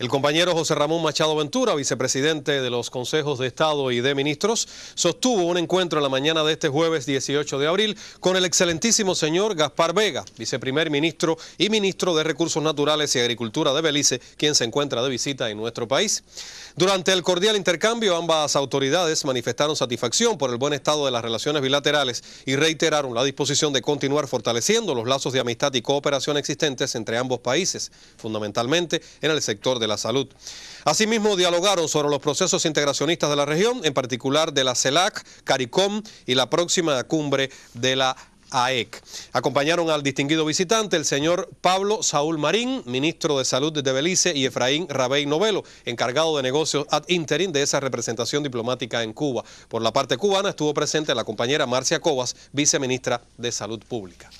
El compañero José Ramón Machado Ventura, vicepresidente de los consejos de Estado y de ministros, sostuvo un encuentro en la mañana de este jueves 18 de abril con el excelentísimo señor Gaspar Vega, viceprimer ministro y ministro de Recursos Naturales y Agricultura de Belice, quien se encuentra de visita en nuestro país. Durante el cordial intercambio, ambas autoridades manifestaron satisfacción por el buen estado de las relaciones bilaterales y reiteraron la disposición de continuar fortaleciendo los lazos de amistad y cooperación existentes entre ambos países, fundamentalmente en el sector de la Salud. Asimismo, dialogaron sobre los procesos integracionistas de la región, en particular de la CELAC, CARICOM y la próxima cumbre de la AEC. Acompañaron al distinguido visitante el señor Pablo Saúl Marín, ministro de Salud de Belice, y Efraín Rabey Novelo, encargado de negocios ad interim de esa representación diplomática en Cuba. Por la parte cubana estuvo presente la compañera Marcia Cobas, viceministra de Salud Pública.